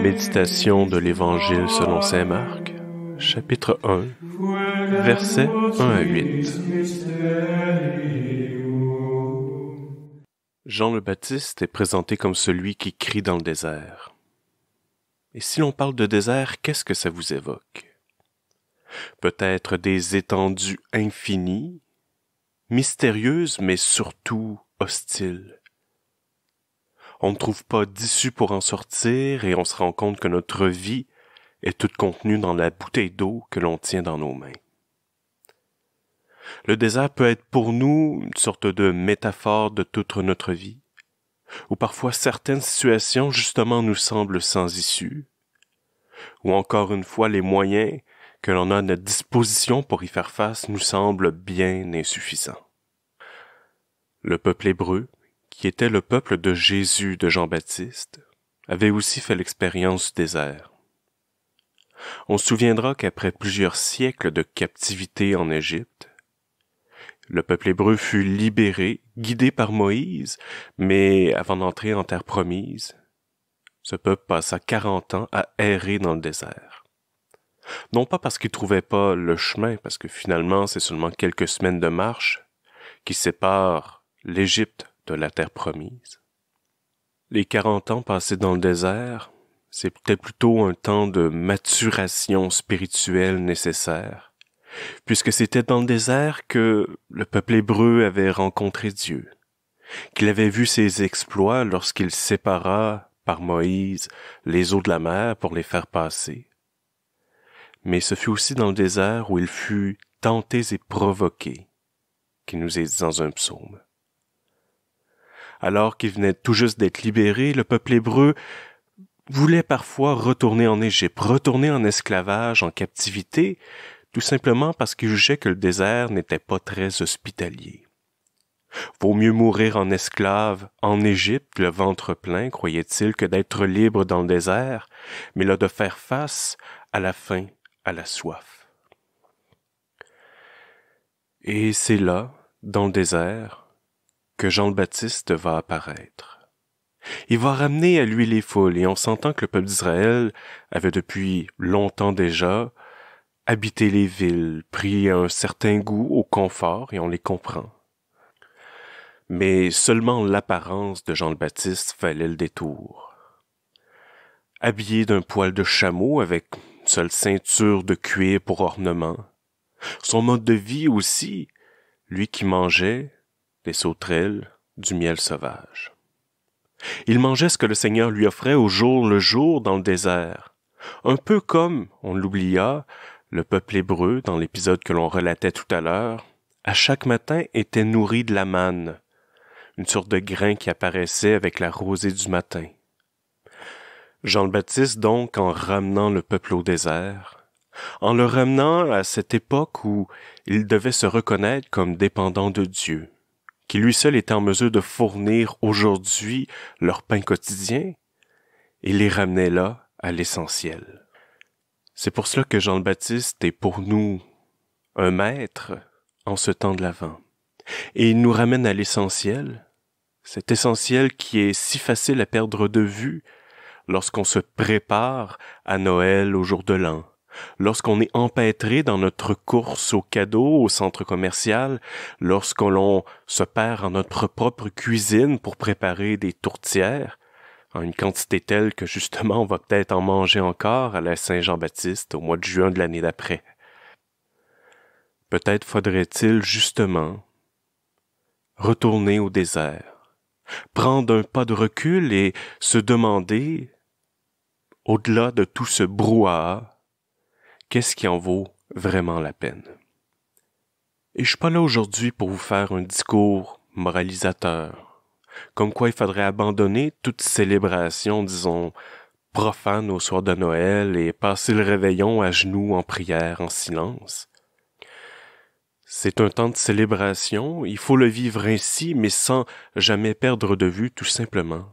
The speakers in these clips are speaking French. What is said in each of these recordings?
Méditation de l'Évangile selon Saint Marc, chapitre 1, versets 1 à 8. Jean le Baptiste est présenté comme celui qui crie dans le désert. Et si l'on parle de désert, qu'est-ce que ça vous évoque Peut-être des étendues infinies, mystérieuses mais surtout hostiles on ne trouve pas d'issue pour en sortir et on se rend compte que notre vie est toute contenue dans la bouteille d'eau que l'on tient dans nos mains. Le désert peut être pour nous une sorte de métaphore de toute notre vie, où parfois certaines situations justement nous semblent sans issue, ou encore une fois les moyens que l'on a à notre disposition pour y faire face nous semblent bien insuffisants. Le peuple hébreu, qui était le peuple de Jésus de Jean-Baptiste, avait aussi fait l'expérience du désert. On se souviendra qu'après plusieurs siècles de captivité en Égypte, le peuple hébreu fut libéré, guidé par Moïse, mais avant d'entrer en terre promise, ce peuple passa quarante ans à errer dans le désert. Non pas parce qu'il trouvait pas le chemin, parce que finalement c'est seulement quelques semaines de marche qui séparent l'Égypte de la terre promise. Les quarante ans passés dans le désert, c'est peut-être plutôt un temps de maturation spirituelle nécessaire, puisque c'était dans le désert que le peuple hébreu avait rencontré Dieu, qu'il avait vu ses exploits lorsqu'il sépara par Moïse les eaux de la mer pour les faire passer. Mais ce fut aussi dans le désert où il fut tenté et provoqué, qui nous est dit dans un psaume alors qu'il venait tout juste d'être libéré, le peuple hébreu voulait parfois retourner en Égypte, retourner en esclavage, en captivité, tout simplement parce qu'il jugeait que le désert n'était pas très hospitalier. Vaut mieux mourir en esclave en Égypte, le ventre plein, croyait-il, que d'être libre dans le désert, mais là de faire face à la faim, à la soif. Et c'est là, dans le désert, que Jean-Baptiste va apparaître. Il va ramener à lui les foules, et on s'entend que le peuple d'Israël avait depuis longtemps déjà habité les villes, pris un certain goût au confort, et on les comprend. Mais seulement l'apparence de Jean le Baptiste valait le détour. Habillé d'un poil de chameau avec une seule ceinture de cuir pour ornement, son mode de vie aussi, lui qui mangeait, des sauterelles, du miel sauvage. Il mangeait ce que le Seigneur lui offrait au jour le jour dans le désert, un peu comme, on l'oublia, le peuple hébreu, dans l'épisode que l'on relatait tout à l'heure, à chaque matin était nourri de la manne, une sorte de grain qui apparaissait avec la rosée du matin. Jean le Baptiste donc, en ramenant le peuple au désert, en le ramenant à cette époque où il devait se reconnaître comme dépendant de Dieu, qui lui seul était en mesure de fournir aujourd'hui leur pain quotidien, il les ramenait là à l'essentiel. C'est pour cela que Jean Baptiste est pour nous un maître en ce temps de l'Avent. Et il nous ramène à l'essentiel, cet essentiel qui est si facile à perdre de vue lorsqu'on se prépare à Noël, au jour de l'an, lorsqu'on est empêtré dans notre course au cadeau, au centre commercial, lorsque l'on se perd en notre propre cuisine pour préparer des tourtières, en une quantité telle que justement on va peut-être en manger encore à la Saint-Jean-Baptiste au mois de juin de l'année d'après. Peut-être faudrait-il justement retourner au désert, prendre un pas de recul et se demander, au-delà de tout ce brouhaha, qu'est-ce qui en vaut vraiment la peine. Et je suis pas là aujourd'hui pour vous faire un discours moralisateur, comme quoi il faudrait abandonner toute célébration, disons, profane au soir de Noël et passer le réveillon à genoux en prière, en silence. C'est un temps de célébration, il faut le vivre ainsi, mais sans jamais perdre de vue tout simplement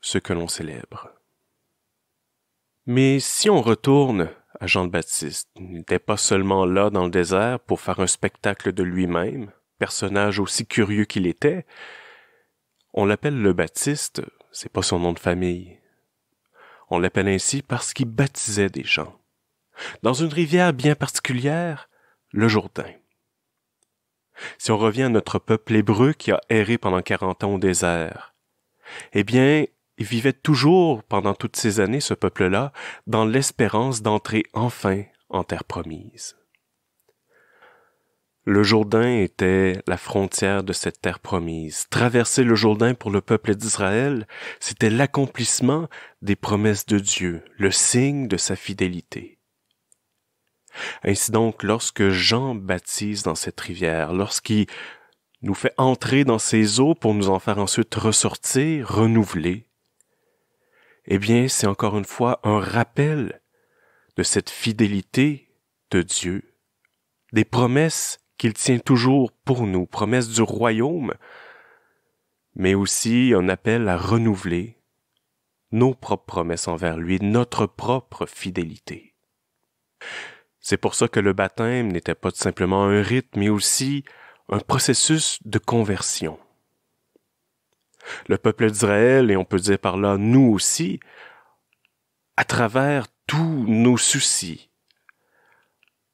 ce que l'on célèbre. Mais si on retourne Jean le Baptiste. n'était pas seulement là dans le désert pour faire un spectacle de lui-même, personnage aussi curieux qu'il était. On l'appelle le Baptiste, c'est pas son nom de famille. On l'appelle ainsi parce qu'il baptisait des gens. Dans une rivière bien particulière, le Jourdain. Si on revient à notre peuple hébreu qui a erré pendant quarante ans au désert, eh bien, il vivait toujours, pendant toutes ces années, ce peuple-là, dans l'espérance d'entrer enfin en terre promise. Le Jourdain était la frontière de cette terre promise. Traverser le Jourdain pour le peuple d'Israël, c'était l'accomplissement des promesses de Dieu, le signe de sa fidélité. Ainsi donc, lorsque Jean baptise dans cette rivière, lorsqu'il nous fait entrer dans ses eaux pour nous en faire ensuite ressortir, renouveler, eh bien, c'est encore une fois un rappel de cette fidélité de Dieu, des promesses qu'il tient toujours pour nous, promesses du royaume, mais aussi un appel à renouveler nos propres promesses envers lui, notre propre fidélité. C'est pour ça que le baptême n'était pas simplement un rite, mais aussi un processus de conversion le peuple d'Israël, et on peut dire par là nous aussi, à travers tous nos soucis,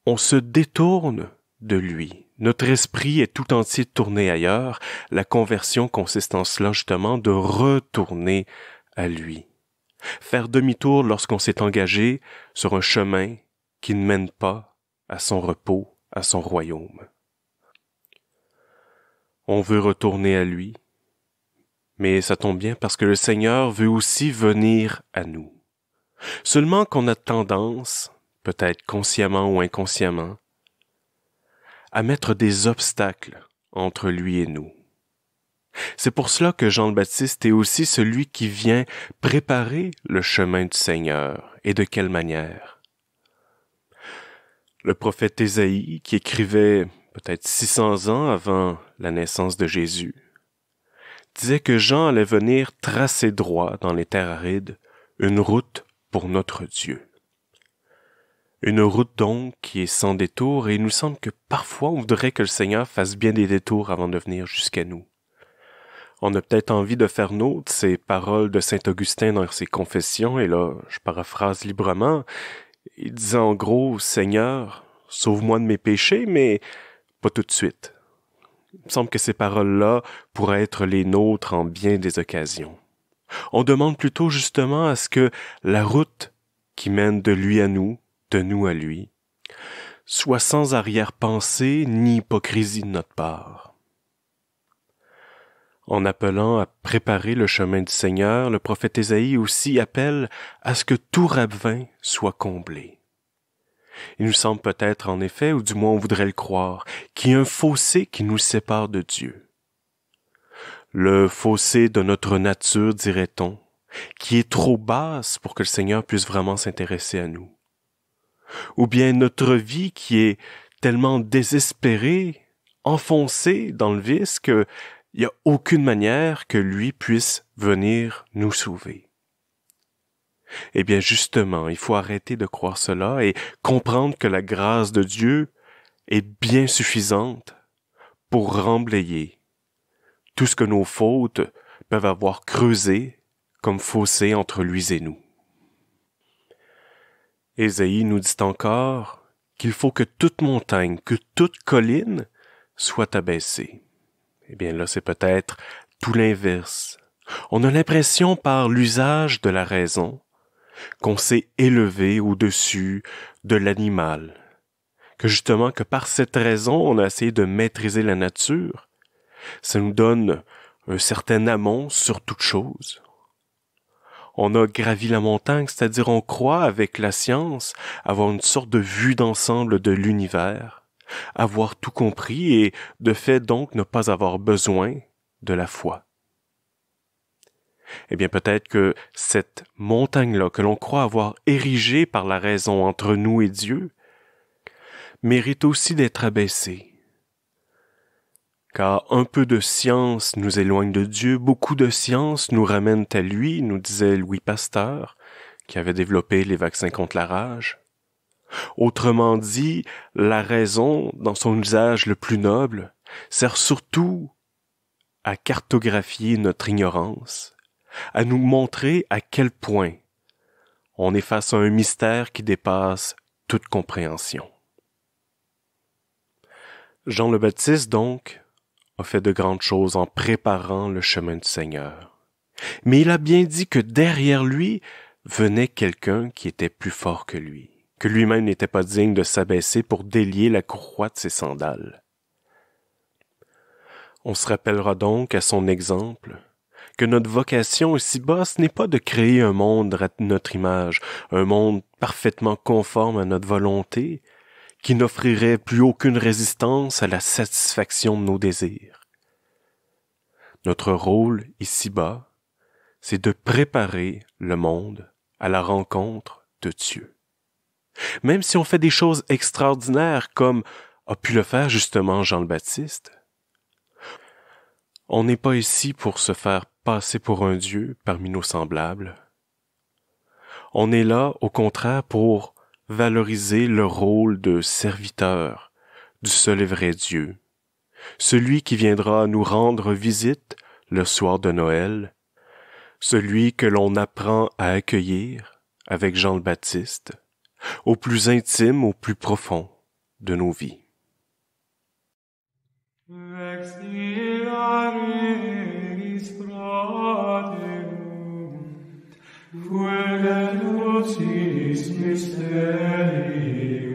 on se détourne de lui. Notre esprit est tout entier tourné ailleurs. La conversion consiste en cela justement de retourner à lui. Faire demi-tour lorsqu'on s'est engagé sur un chemin qui ne mène pas à son repos, à son royaume. On veut retourner à lui, mais ça tombe bien parce que le Seigneur veut aussi venir à nous. Seulement qu'on a tendance, peut-être consciemment ou inconsciemment, à mettre des obstacles entre lui et nous. C'est pour cela que Jean le Baptiste est aussi celui qui vient préparer le chemin du Seigneur, et de quelle manière. Le prophète Ésaïe, qui écrivait peut-être 600 ans avant la naissance de Jésus, disait que Jean allait venir tracer droit dans les terres arides une route pour notre Dieu. Une route donc qui est sans détour et il nous semble que parfois on voudrait que le Seigneur fasse bien des détours avant de venir jusqu'à nous. On a peut-être envie de faire nôtre ces paroles de Saint Augustin dans ses confessions, et là je paraphrase librement, il disait en gros Seigneur, sauve-moi de mes péchés, mais pas tout de suite. Il me semble que ces paroles-là pourraient être les nôtres en bien des occasions. On demande plutôt justement à ce que la route qui mène de lui à nous, de nous à lui, soit sans arrière-pensée ni hypocrisie de notre part. En appelant à préparer le chemin du Seigneur, le prophète Ésaïe aussi appelle à ce que tout rabbin soit comblé. Il nous semble peut-être en effet, ou du moins on voudrait le croire, qu'il y a un fossé qui nous sépare de Dieu. Le fossé de notre nature, dirait-on, qui est trop basse pour que le Seigneur puisse vraiment s'intéresser à nous. Ou bien notre vie qui est tellement désespérée, enfoncée dans le vice, qu'il n'y a aucune manière que lui puisse venir nous sauver. Eh bien justement, il faut arrêter de croire cela et comprendre que la grâce de Dieu est bien suffisante pour remblayer tout ce que nos fautes peuvent avoir creusé comme fossé entre lui et nous. Ésaïe nous dit encore qu'il faut que toute montagne, que toute colline soit abaissée. Eh bien là, c'est peut-être tout l'inverse. On a l'impression par l'usage de la raison qu'on s'est élevé au-dessus de l'animal, que justement que par cette raison on a essayé de maîtriser la nature, ça nous donne un certain amont sur toute chose. On a gravi la montagne, c'est-à-dire on croit avec la science avoir une sorte de vue d'ensemble de l'univers, avoir tout compris et de fait donc ne pas avoir besoin de la foi eh bien peut-être que cette montagne-là que l'on croit avoir érigée par la raison entre nous et Dieu mérite aussi d'être abaissée. Car un peu de science nous éloigne de Dieu, beaucoup de science nous ramène à lui, nous disait Louis Pasteur, qui avait développé les vaccins contre la rage. Autrement dit, la raison, dans son usage le plus noble, sert surtout à cartographier notre ignorance, à nous montrer à quel point on est face à un mystère qui dépasse toute compréhension. Jean le Baptiste, donc, a fait de grandes choses en préparant le chemin du Seigneur. Mais il a bien dit que derrière lui venait quelqu'un qui était plus fort que lui, que lui-même n'était pas digne de s'abaisser pour délier la croix de ses sandales. On se rappellera donc à son exemple que notre vocation ici-bas, ce n'est pas de créer un monde à notre image, un monde parfaitement conforme à notre volonté, qui n'offrirait plus aucune résistance à la satisfaction de nos désirs. Notre rôle ici-bas, c'est de préparer le monde à la rencontre de Dieu. Même si on fait des choses extraordinaires comme a pu le faire justement Jean le Baptiste, on n'est pas ici pour se faire passer pour un Dieu parmi nos semblables. On est là, au contraire, pour valoriser le rôle de serviteur du seul et vrai Dieu, celui qui viendra nous rendre visite le soir de Noël, celui que l'on apprend à accueillir avec Jean le Baptiste, au plus intime, au plus profond de nos vies. Fuere lucis misteri